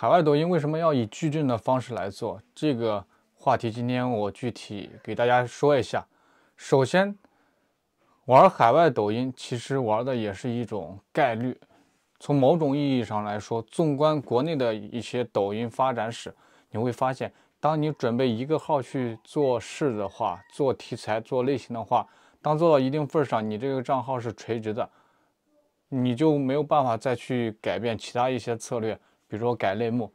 海外抖音为什么要以矩阵的方式来做这个话题？今天我具体给大家说一下。首先，玩海外抖音其实玩的也是一种概率。从某种意义上来说，纵观国内的一些抖音发展史，你会发现，当你准备一个号去做事的话，做题材、做类型的话，当做到一定份上，你这个账号是垂直的，你就没有办法再去改变其他一些策略。比如说改类目，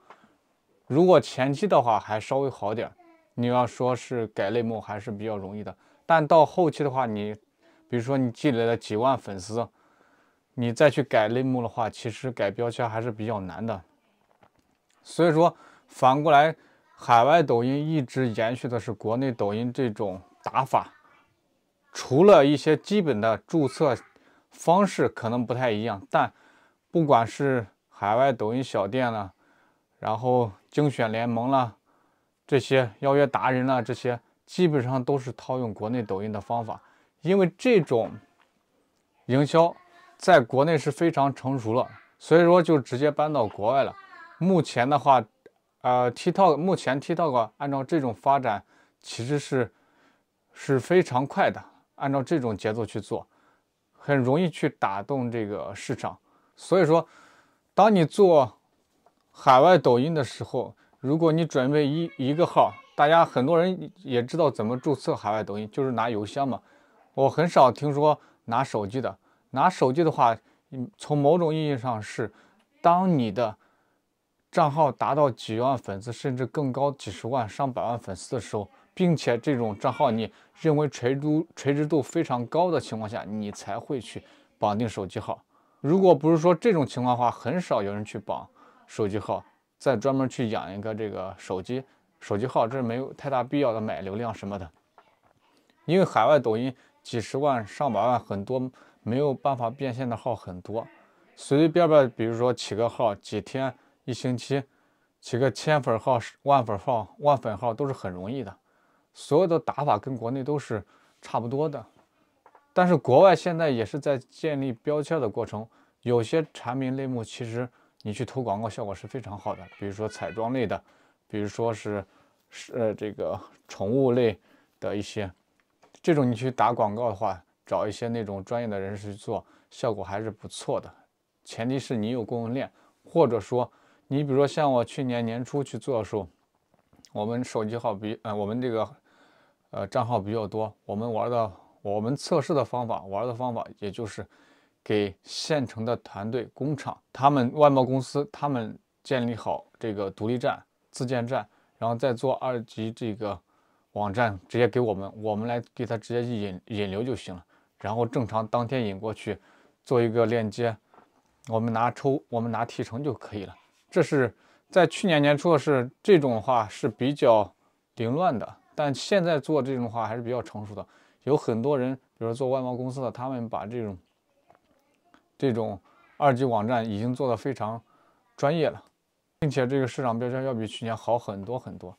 如果前期的话还稍微好点儿，你要说是改类目还是比较容易的。但到后期的话，你比如说你积累了几万粉丝，你再去改类目的话，其实改标签还是比较难的。所以说，反过来，海外抖音一直延续的是国内抖音这种打法，除了一些基本的注册方式可能不太一样，但不管是。海外抖音小店啦，然后精选联盟啦，这些邀约达人啦，这些基本上都是套用国内抖音的方法，因为这种营销在国内是非常成熟了，所以说就直接搬到国外了。目前的话，呃，T o k 目前 T i k t o k 按照这种发展，其实是是非常快的，按照这种节奏去做，很容易去打动这个市场，所以说。当你做海外抖音的时候，如果你准备一一个号，大家很多人也知道怎么注册海外抖音，就是拿邮箱嘛。我很少听说拿手机的，拿手机的话，从某种意义上是，当你的账号达到几万粉丝，甚至更高几十万、上百万粉丝的时候，并且这种账号你认为垂直垂直度非常高的情况下，你才会去绑定手机号。如果不是说这种情况的话，很少有人去绑手机号，再专门去养一个这个手机手机号，这是没有太大必要的。买流量什么的，因为海外抖音几十万、上百万，很多没有办法变现的号很多，随随便便，比如说起个号，几天、一星期，起个千粉号、万粉号、万粉号都是很容易的，所有的打法跟国内都是差不多的。但是国外现在也是在建立标签的过程，有些产品类目其实你去投广告效果是非常好的，比如说彩妆类的，比如说是是呃、这个宠物类的一些，这种你去打广告的话，找一些那种专业的人士去做，效果还是不错的，前提是你有供应链，或者说你比如说像我去年年初去做的时候，我们手机号比呃我们这个呃账号比较多，我们玩的。我们测试的方法，玩的方法，也就是给现成的团队、工厂、他们外贸公司，他们建立好这个独立站、自建站，然后再做二级这个网站，直接给我们，我们来给他直接引引流就行了。然后正常当天引过去，做一个链接，我们拿抽，我们拿提成就可以了。这是在去年年初的是这种话是比较凌乱的，但现在做这种话还是比较成熟的。有很多人，比如做外贸公司的，他们把这种这种二级网站已经做得非常专业了，并且这个市场标签要比去年好很多很多。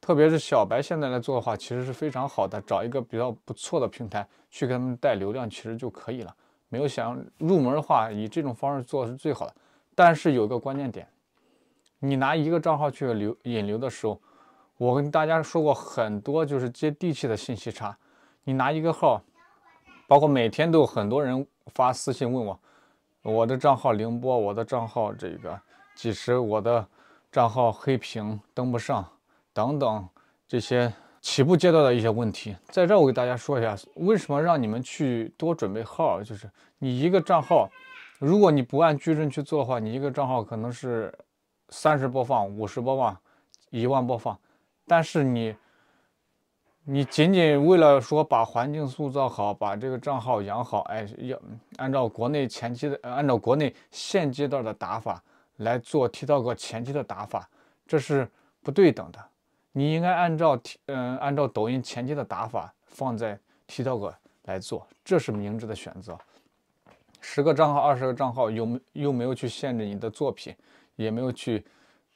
特别是小白现在来做的话，其实是非常好的。找一个比较不错的平台去给他们带流量，其实就可以了。没有想入门的话，以这种方式做是最好的。但是有一个关键点，你拿一个账号去流引流的时候，我跟大家说过很多，就是接地气的信息差。你拿一个号，包括每天都有很多人发私信问我，我的账号凌播，我的账号这个几十，我的账号黑屏登不上，等等这些起步阶段的一些问题，在这我给大家说一下，为什么让你们去多准备号？就是你一个账号，如果你不按矩阵去做的话，你一个账号可能是三十播放、五十播放、一万播放，但是你。你仅仅为了说把环境塑造好，把这个账号养好，哎，要按照国内前期的，按照国内现阶段的打法来做，提到 k 前期的打法，这是不对等的。你应该按照，嗯，按照抖音前期的打法放在提到 k 来做，这是明智的选择。十个账号、二十个账号，有没又没有去限制你的作品，也没有去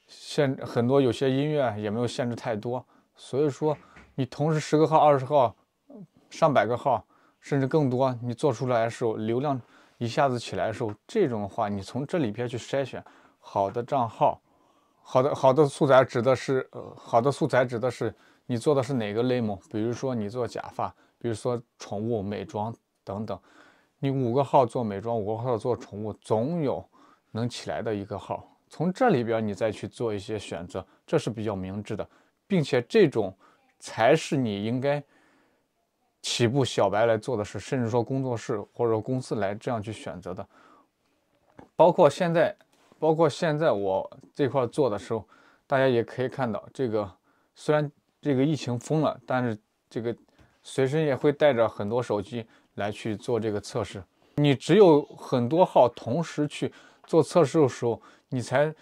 限很多，有些音乐也没有限制太多，所以说。你同时十个号、二十号、上百个号，甚至更多，你做出来的时候流量一下子起来的时候，这种的话你从这里边去筛选好的账号，好的好的素材指的是呃，好的素材指的是你做的是哪个类目，比如说你做假发，比如说宠物、美妆等等。你五个号做美妆，五个号做宠物，总有能起来的一个号。从这里边你再去做一些选择，这是比较明智的，并且这种。才是你应该起步小白来做的事，甚至说工作室或者说公司来这样去选择的。包括现在，包括现在我这块做的时候，大家也可以看到，这个虽然这个疫情封了，但是这个随身也会带着很多手机来去做这个测试。你只有很多号同时去做测试的时候，你才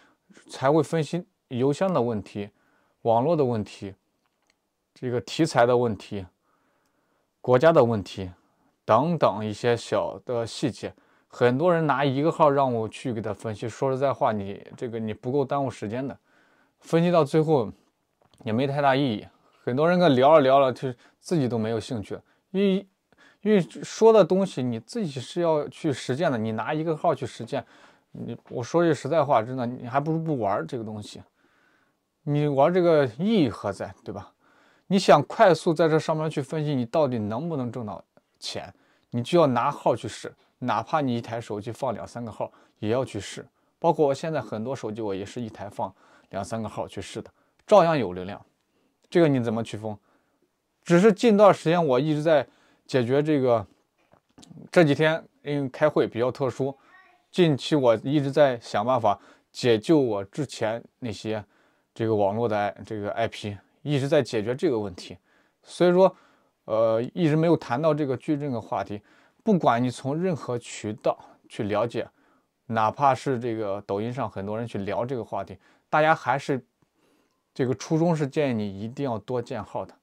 才会分析邮箱的问题、网络的问题。一个题材的问题，国家的问题等等一些小的细节，很多人拿一个号让我去给他分析。说实在话，你这个你不够，耽误时间的分析到最后也没太大意义。很多人跟聊了聊了，就自己都没有兴趣，因为因为说的东西你自己是要去实践的，你拿一个号去实践，你我说句实在话，真的你还不如不玩这个东西，你玩这个意义何在，对吧？你想快速在这上面去分析你到底能不能挣到钱，你就要拿号去试，哪怕你一台手机放两三个号也要去试。包括我现在很多手机，我也是一台放两三个号去试的，照样有流量。这个你怎么区分？只是近段时间我一直在解决这个，这几天因为开会比较特殊，近期我一直在想办法解救我之前那些这个网络的这个 IP。一直在解决这个问题，所以说，呃，一直没有谈到这个矩阵的话题。不管你从任何渠道去了解，哪怕是这个抖音上很多人去聊这个话题，大家还是这个初衷是建议你一定要多建号的。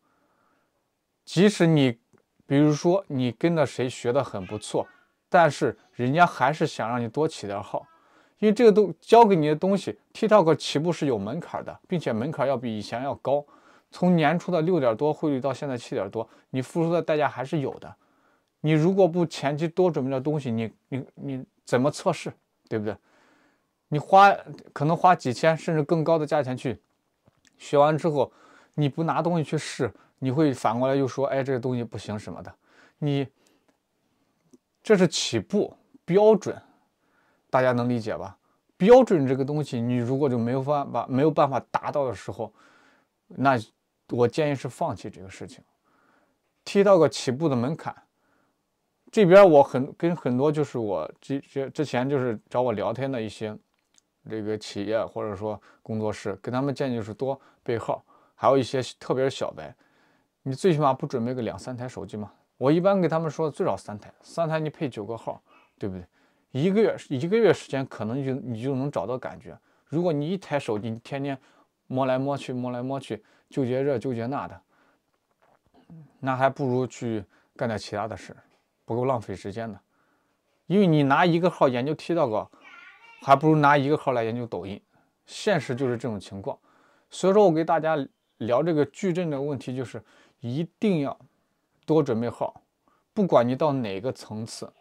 即使你，比如说你跟着谁学的很不错，但是人家还是想让你多起点号，因为这个都教给你的东西，TikTok 起步是有门槛的，并且门槛要比以前要高。从年初的六点多汇率到现在七点多，你付出的代价还是有的。你如果不前期多准备点东西，你你你怎么测试，对不对？你花可能花几千甚至更高的价钱去学完之后，你不拿东西去试，你会反过来又说，哎，这个东西不行什么的。你这是起步标准，大家能理解吧？标准这个东西，你如果就没有办法没有办法达到的时候，那。我建议是放弃这个事情，踢到个起步的门槛。这边我很跟很多就是我之之之前就是找我聊天的一些这个企业或者说工作室，跟他们建议是多备号，还有一些特别是小白，你最起码不准备个两三台手机嘛？我一般给他们说最少三台，三台你配九个号，对不对？一个月一个月时间可能就你就能找到感觉。如果你一台手机，你天天。摸来摸去，摸来摸去，纠结这，纠结那的，那还不如去干点其他的事，不够浪费时间的。因为你拿一个号研究 T o k 还不如拿一个号来研究抖音。现实就是这种情况，所以说我给大家聊这个矩阵的问题，就是一定要多准备号，不管你到哪个层次，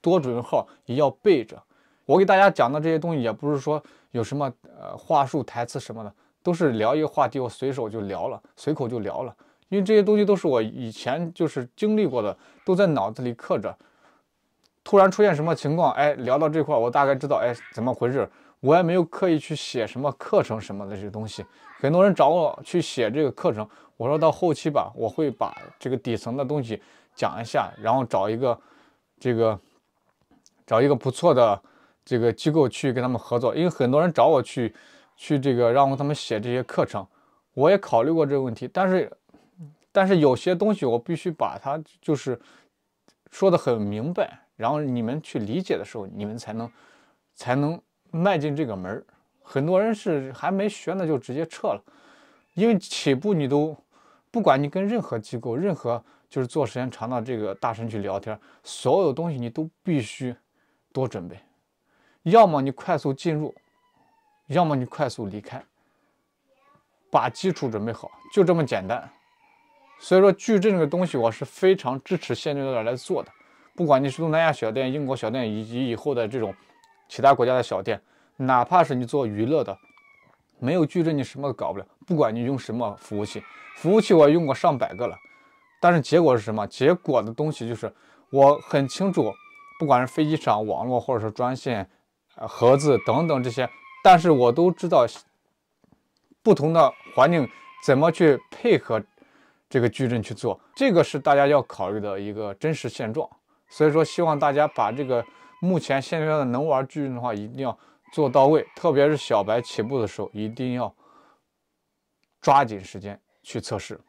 多准备号也要备着。我给大家讲的这些东西，也不是说有什么呃话术、台词什么的。都是聊一个话题，我随手就聊了，随口就聊了，因为这些东西都是我以前就是经历过的，都在脑子里刻着。突然出现什么情况，哎，聊到这块，我大概知道，哎，怎么回事？我也没有刻意去写什么课程什么的这些东西。很多人找我去写这个课程，我说到后期吧，我会把这个底层的东西讲一下，然后找一个这个找一个不错的这个机构去跟他们合作，因为很多人找我去。去这个，让他们写这些课程，我也考虑过这个问题，但是，但是有些东西我必须把它就是说的很明白，然后你们去理解的时候，你们才能才能迈进这个门儿。很多人是还没学呢就直接撤了，因为起步你都不管你跟任何机构、任何就是做时间长的这个大神去聊天，所有东西你都必须多准备，要么你快速进入。要么你快速离开，把基础准备好，就这么简单。所以说，矩阵这个东西我是非常支持现阶段来做的。不管你是东南亚小店、英国小店，以及以后的这种其他国家的小店，哪怕是你做娱乐的，没有矩阵你什么都搞不了。不管你用什么服务器，服务器我用过上百个了，但是结果是什么？结果的东西就是我很清楚，不管是飞机场网络，或者是专线、盒子等等这些。但是我都知道不同的环境怎么去配合这个矩阵去做，这个是大家要考虑的一个真实现状。所以说，希望大家把这个目前现阶段能玩矩阵的话，一定要做到位，特别是小白起步的时候，一定要抓紧时间去测试。